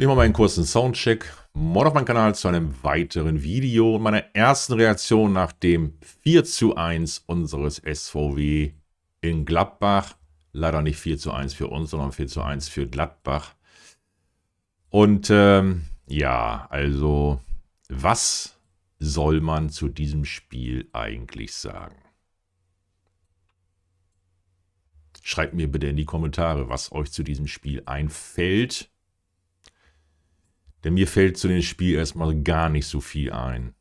Ich mache mal einen kurzen Soundcheck. Moin auf meinem Kanal zu einem weiteren Video und meiner ersten Reaktion nach dem 4 zu 1 unseres SVW in Gladbach. Leider nicht 4 zu 1 für uns, sondern 4 zu 1 für Gladbach. Und ähm, ja, also was soll man zu diesem Spiel eigentlich sagen? Schreibt mir bitte in die Kommentare, was euch zu diesem Spiel einfällt denn mir fällt zu dem Spiel erstmal gar nicht so viel ein.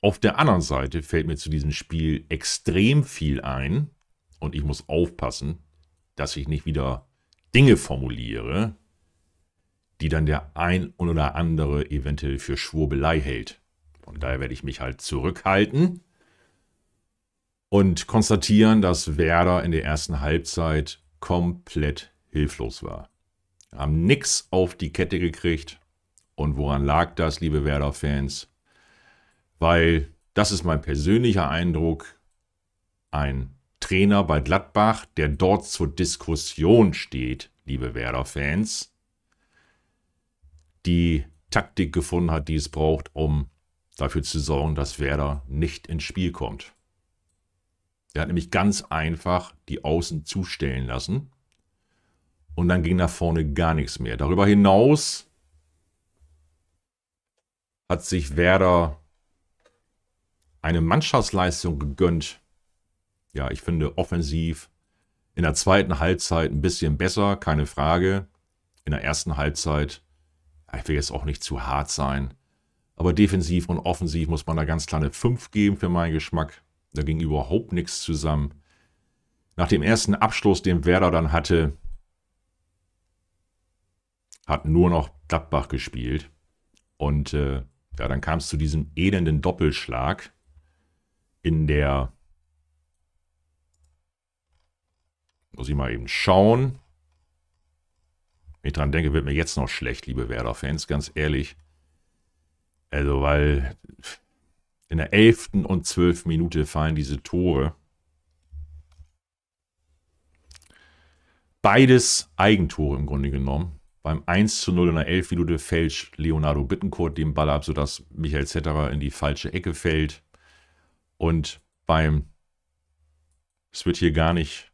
Auf der anderen Seite fällt mir zu diesem Spiel extrem viel ein und ich muss aufpassen, dass ich nicht wieder Dinge formuliere, die dann der ein oder andere eventuell für Schwurbelei hält. Von daher werde ich mich halt zurückhalten und konstatieren, dass Werder in der ersten Halbzeit komplett hilflos war. Haben nichts auf die Kette gekriegt und woran lag das, liebe Werder-Fans? Weil, das ist mein persönlicher Eindruck, ein Trainer bei Gladbach, der dort zur Diskussion steht, liebe Werder-Fans, die Taktik gefunden hat, die es braucht, um dafür zu sorgen, dass Werder nicht ins Spiel kommt. Er hat nämlich ganz einfach die Außen zustellen lassen und dann ging nach vorne gar nichts mehr. Darüber hinaus hat sich Werder eine Mannschaftsleistung gegönnt. Ja, ich finde offensiv in der zweiten Halbzeit ein bisschen besser, keine Frage. In der ersten Halbzeit, ich will jetzt auch nicht zu hart sein, aber defensiv und offensiv muss man da ganz kleine 5 geben für meinen Geschmack. Da ging überhaupt nichts zusammen. Nach dem ersten Abschluss, den Werder dann hatte, hat nur noch Gladbach gespielt. Und äh, ja, dann kam es zu diesem elenden Doppelschlag in der. Muss ich mal eben schauen. Wenn ich dran denke, wird mir jetzt noch schlecht, liebe Werder-Fans, ganz ehrlich. Also, weil in der 11. und 12. Minute fallen diese Tore. Beides Eigentore im Grunde genommen beim 1 zu 0 in der 11 Minute fälscht Leonardo Bittencourt den Ball ab, sodass Michael Zetterer in die falsche Ecke fällt. Und beim, es wird hier gar nicht,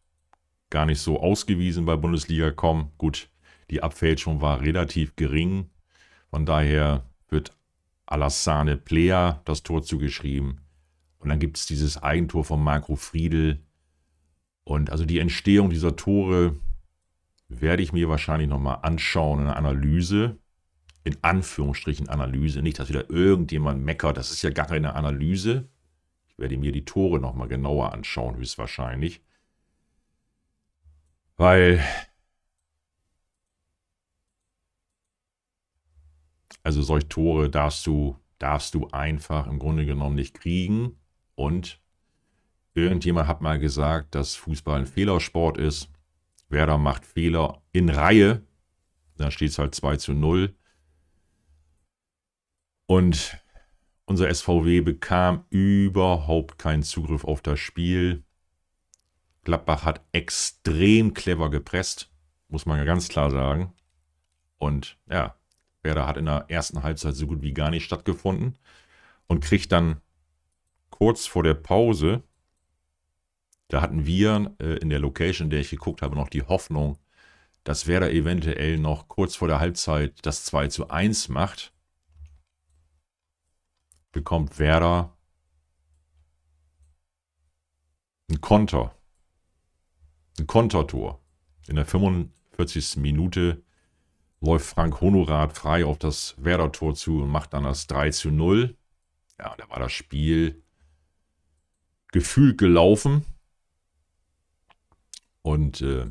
gar nicht so ausgewiesen bei Bundesliga kommen. Gut, die Abfälschung war relativ gering. Von daher wird Alassane Plea das Tor zugeschrieben. Und dann gibt es dieses Eigentor von Marco Friedel. Und also die Entstehung dieser Tore werde ich mir wahrscheinlich nochmal anschauen, in einer Analyse, in Anführungsstrichen Analyse, nicht, dass wieder irgendjemand meckert, das ist ja gar keine Analyse. Ich werde mir die Tore nochmal genauer anschauen, höchstwahrscheinlich. Weil, also solche Tore darfst du, darfst du einfach im Grunde genommen nicht kriegen. Und irgendjemand hat mal gesagt, dass Fußball ein Fehlersport ist. Werder macht Fehler in Reihe. Dann steht es halt 2 zu 0. Und unser SVW bekam überhaupt keinen Zugriff auf das Spiel. Gladbach hat extrem clever gepresst, muss man ja ganz klar sagen. Und ja, Werder hat in der ersten Halbzeit so gut wie gar nicht stattgefunden und kriegt dann kurz vor der Pause da hatten wir äh, in der Location, in der ich geguckt habe, noch die Hoffnung, dass Werder eventuell noch kurz vor der Halbzeit das 2 zu 1 macht. Bekommt Werder ein Konter. Ein Kontertor. In der 45. Minute läuft Frank Honorat frei auf das Werder-Tor zu und macht dann das 3 zu 0. Ja, da war das Spiel gefühlt gelaufen. Und äh,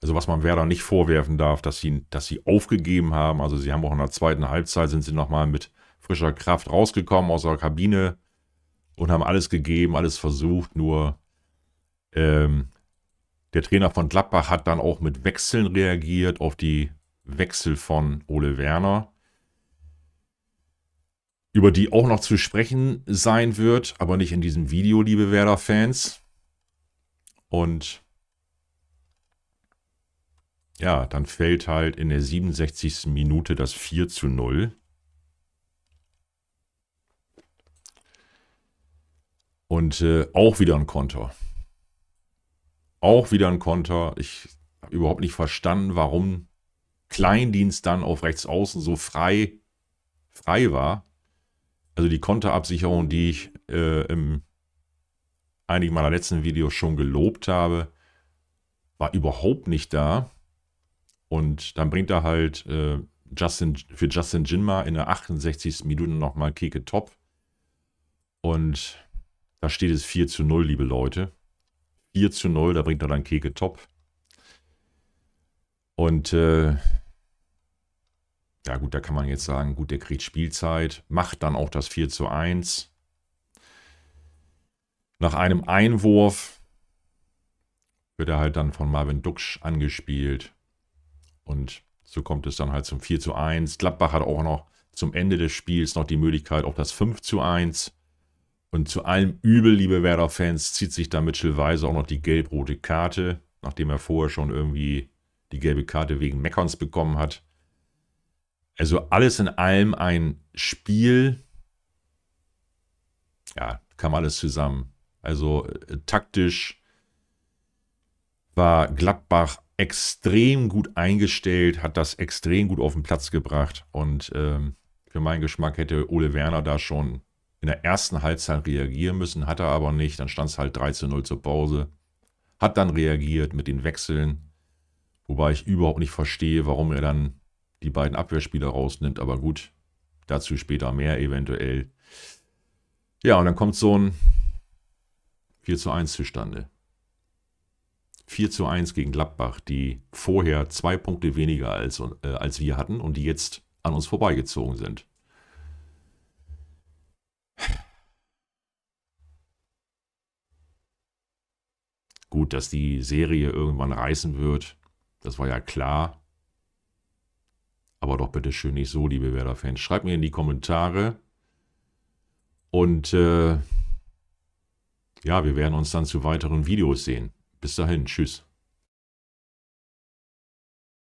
also was man Werder nicht vorwerfen darf, dass sie, dass sie aufgegeben haben. Also sie haben auch in der zweiten Halbzeit sind sie nochmal mit frischer Kraft rausgekommen aus der Kabine und haben alles gegeben, alles versucht, nur ähm, der Trainer von Gladbach hat dann auch mit Wechseln reagiert auf die Wechsel von Ole Werner, über die auch noch zu sprechen sein wird, aber nicht in diesem Video, liebe Werder-Fans. Und ja, dann fällt halt in der 67. Minute das 4 zu 0. Und äh, auch wieder ein Konter. Auch wieder ein Konter. Ich habe überhaupt nicht verstanden, warum Kleindienst dann auf rechts außen so frei, frei war. Also die Konterabsicherung, die ich äh, im einigen meiner letzten Videos schon gelobt habe, war überhaupt nicht da. Und dann bringt er halt äh, Justin, für Justin Jinma in der 68. Minute nochmal Keke Top. Und da steht es 4 zu 0, liebe Leute. 4 zu 0, da bringt er dann Keke Top. Und äh, ja gut, da kann man jetzt sagen, gut, der kriegt Spielzeit, macht dann auch das 4 zu 1. Nach einem Einwurf wird er halt dann von Marvin Duxch angespielt. Und so kommt es dann halt zum 4 zu 1. Gladbach hat auch noch zum Ende des Spiels noch die Möglichkeit auf das 5 zu 1. Und zu allem Übel, liebe Werder-Fans, zieht sich da Mitchell Weise auch noch die gelb-rote Karte, nachdem er vorher schon irgendwie die gelbe Karte wegen Meckerns bekommen hat. Also alles in allem ein Spiel. Ja, kam alles zusammen. Also äh, taktisch war Gladbach extrem gut eingestellt, hat das extrem gut auf den Platz gebracht. Und ähm, für meinen Geschmack hätte Ole Werner da schon in der ersten Halbzeit reagieren müssen, hat er aber nicht. Dann stand es halt 3 zu 0 zur Pause. Hat dann reagiert mit den Wechseln, wobei ich überhaupt nicht verstehe, warum er dann die beiden Abwehrspieler rausnimmt. Aber gut, dazu später mehr eventuell. Ja, und dann kommt so ein 4 zu 1 zustande. 4 zu 1 gegen Gladbach, die vorher zwei Punkte weniger als, äh, als wir hatten und die jetzt an uns vorbeigezogen sind. Gut, dass die Serie irgendwann reißen wird, das war ja klar. Aber doch bitte schön nicht so, liebe Werder-Fans. Schreibt mir in die Kommentare. Und äh, ja, wir werden uns dann zu weiteren Videos sehen. Bis dahin, tschüss.